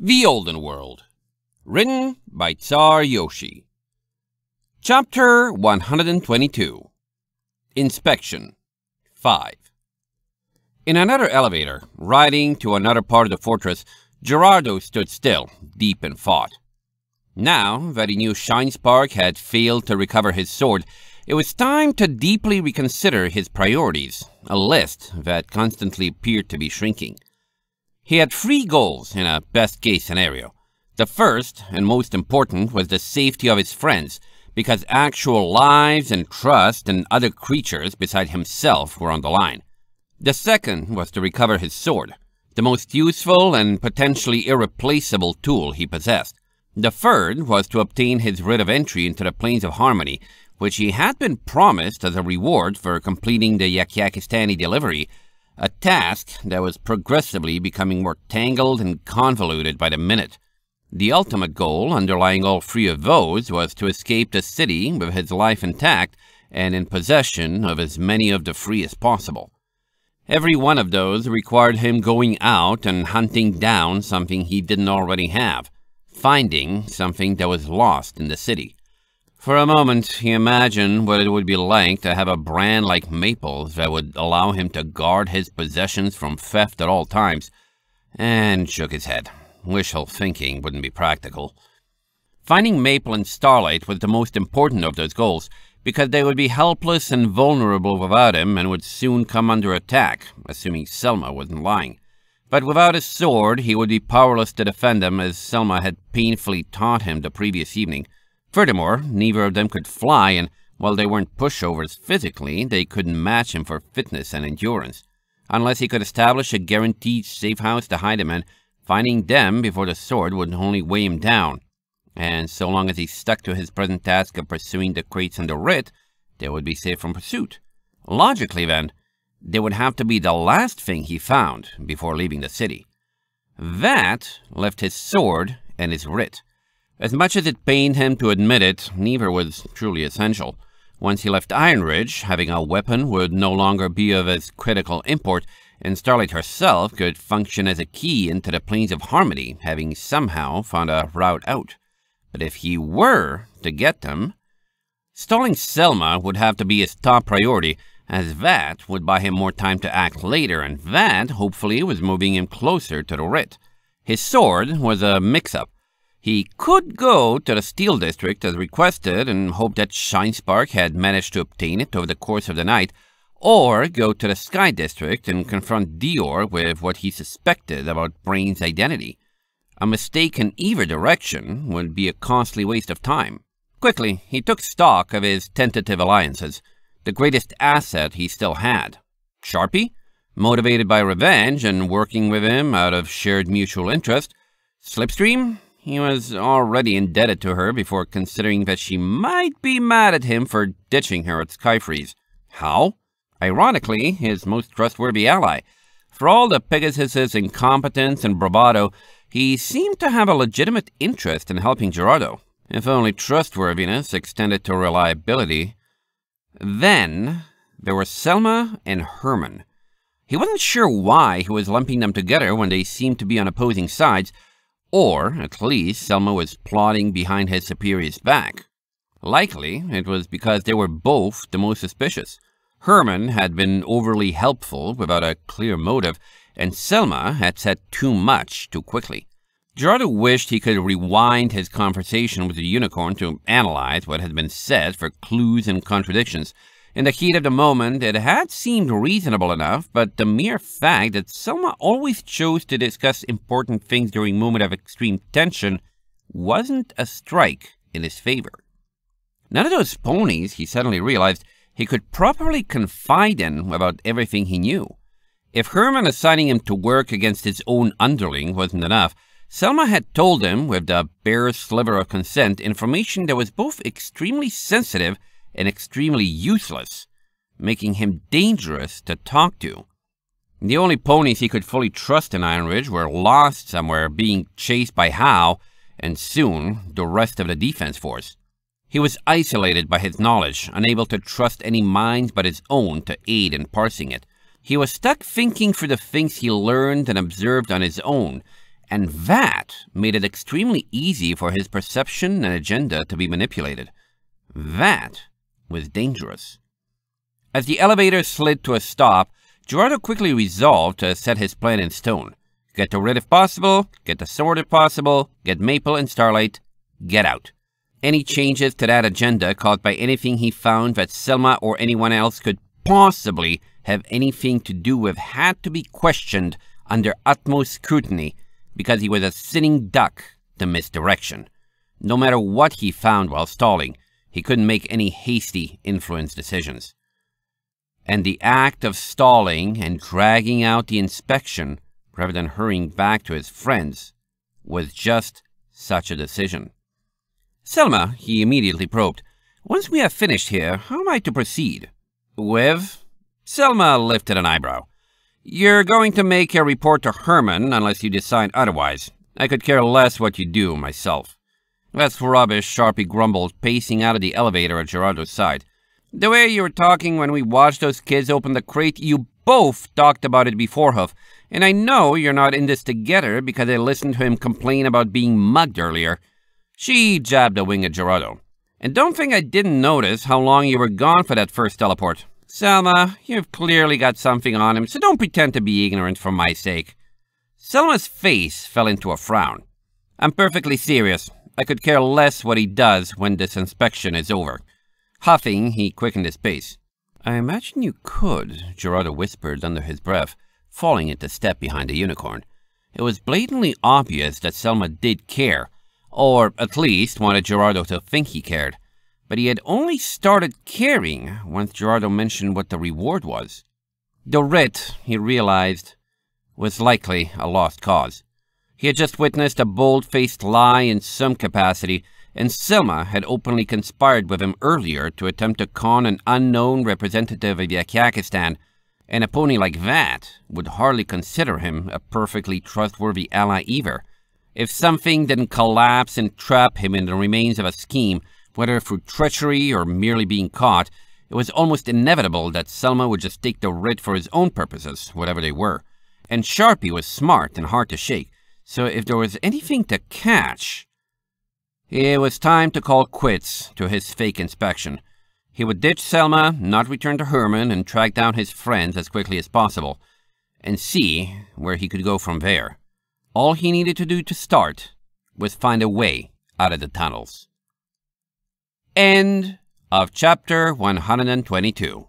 The Olden World Written by Tsar Yoshi Chapter 122 Inspection 5 In another elevator, riding to another part of the fortress, Gerardo stood still, deep in thought. Now that he knew Shinespark had failed to recover his sword, it was time to deeply reconsider his priorities, a list that constantly appeared to be shrinking. He had three goals in a best case scenario. The first, and most important, was the safety of his friends, because actual lives and trust and other creatures beside himself were on the line. The second was to recover his sword, the most useful and potentially irreplaceable tool he possessed. The third was to obtain his writ of entry into the Plains of Harmony, which he had been promised as a reward for completing the Yakyakistani delivery, a task that was progressively becoming more tangled and convoluted by the minute. The ultimate goal underlying all three of those was to escape the city with his life intact and in possession of as many of the free as possible. Every one of those required him going out and hunting down something he didn't already have, finding something that was lost in the city. For a moment, he imagined what it would be like to have a brand like Maples that would allow him to guard his possessions from theft at all times, and shook his head. Wishful thinking wouldn't be practical. Finding Maple and Starlight was the most important of those goals, because they would be helpless and vulnerable without him and would soon come under attack, assuming Selma wasn't lying. But without his sword, he would be powerless to defend them, as Selma had painfully taught him the previous evening. Furthermore, neither of them could fly, and while they weren't pushovers physically, they couldn't match him for fitness and endurance. Unless he could establish a guaranteed safe house to hide him in, finding them before the sword would only weigh him down. And so long as he stuck to his present task of pursuing the crates and the writ, they would be safe from pursuit. Logically, then, they would have to be the last thing he found before leaving the city. That left his sword and his writ. As much as it pained him to admit it, neither was truly essential. Once he left Iron Ridge, having a weapon would no longer be of as critical import, and Starlight herself could function as a key into the planes of harmony, having somehow found a route out. But if he were to get them, stalling Selma would have to be his top priority, as that would buy him more time to act later, and that, hopefully, was moving him closer to the writ. His sword was a mix-up, he could go to the Steel District as requested and hope that Shinespark had managed to obtain it over the course of the night, or go to the Sky District and confront Dior with what he suspected about Brain's identity. A mistake in either direction would be a costly waste of time. Quickly, he took stock of his tentative alliances, the greatest asset he still had. Sharpie, motivated by revenge and working with him out of shared mutual interest, Slipstream, he was already indebted to her before considering that she might be mad at him for ditching her at Skyfreeze. How? Ironically, his most trustworthy ally. For all the Pegasus's incompetence and bravado, he seemed to have a legitimate interest in helping Gerardo, if only trustworthiness extended to reliability. Then, there were Selma and Herman. He wasn't sure why he was lumping them together when they seemed to be on opposing sides, or, at least, Selma was plotting behind his superior's back. Likely, it was because they were both the most suspicious. Herman had been overly helpful without a clear motive, and Selma had said too much too quickly. Gerardo wished he could rewind his conversation with the unicorn to analyze what had been said for clues and contradictions, in the heat of the moment, it had seemed reasonable enough, but the mere fact that Selma always chose to discuss important things during moments of extreme tension wasn't a strike in his favor. None of those ponies, he suddenly realized, he could properly confide in about everything he knew. If Herman assigning him to work against his own underling wasn't enough, Selma had told him, with the bare sliver of consent, information that was both extremely sensitive and extremely useless, making him dangerous to talk to. The only ponies he could fully trust in Iron Ridge were lost somewhere being chased by Howe and soon the rest of the defense force. He was isolated by his knowledge, unable to trust any minds but his own to aid in parsing it. He was stuck thinking for the things he learned and observed on his own, and that made it extremely easy for his perception and agenda to be manipulated. That was dangerous. As the elevator slid to a stop, Gerardo quickly resolved to set his plan in stone. Get the red if possible, get the sword if possible, get Maple and Starlight, get out. Any changes to that agenda caused by anything he found that Selma or anyone else could possibly have anything to do with had to be questioned under utmost scrutiny because he was a sitting duck to misdirection. No matter what he found while stalling, he couldn't make any hasty influence decisions. And the act of stalling and dragging out the inspection rather than hurrying back to his friends was just such a decision. Selma, he immediately probed, once we have finished here, how am I to proceed? With? Selma lifted an eyebrow. You're going to make a report to Herman unless you decide otherwise. I could care less what you do myself. That's rubbish, Sharpie grumbled, pacing out of the elevator at Gerardo's side. The way you were talking when we watched those kids open the crate, you both talked about it before, hoof. And I know you're not in this together because I listened to him complain about being mugged earlier. She jabbed a wing at Gerardo. And don't think I didn't notice how long you were gone for that first teleport. Selma, you've clearly got something on him, so don't pretend to be ignorant for my sake. Selma's face fell into a frown. I'm perfectly serious. I could care less what he does when this inspection is over. Huffing, he quickened his pace. I imagine you could, Gerardo whispered under his breath, falling into step behind the unicorn. It was blatantly obvious that Selma did care, or at least wanted Gerardo to think he cared. But he had only started caring once Gerardo mentioned what the reward was. The writ, he realized, was likely a lost cause. He had just witnessed a bold-faced lie in some capacity, and Selma had openly conspired with him earlier to attempt to con an unknown representative of Yakakistan, and a pony like that would hardly consider him a perfectly trustworthy ally either. If something didn't collapse and trap him in the remains of a scheme, whether through treachery or merely being caught, it was almost inevitable that Selma would just take the writ for his own purposes, whatever they were. And Sharpie was smart and hard to shake, so if there was anything to catch... It was time to call quits to his fake inspection. He would ditch Selma, not return to Herman, and track down his friends as quickly as possible, and see where he could go from there. All he needed to do to start was find a way out of the tunnels. End of chapter 122.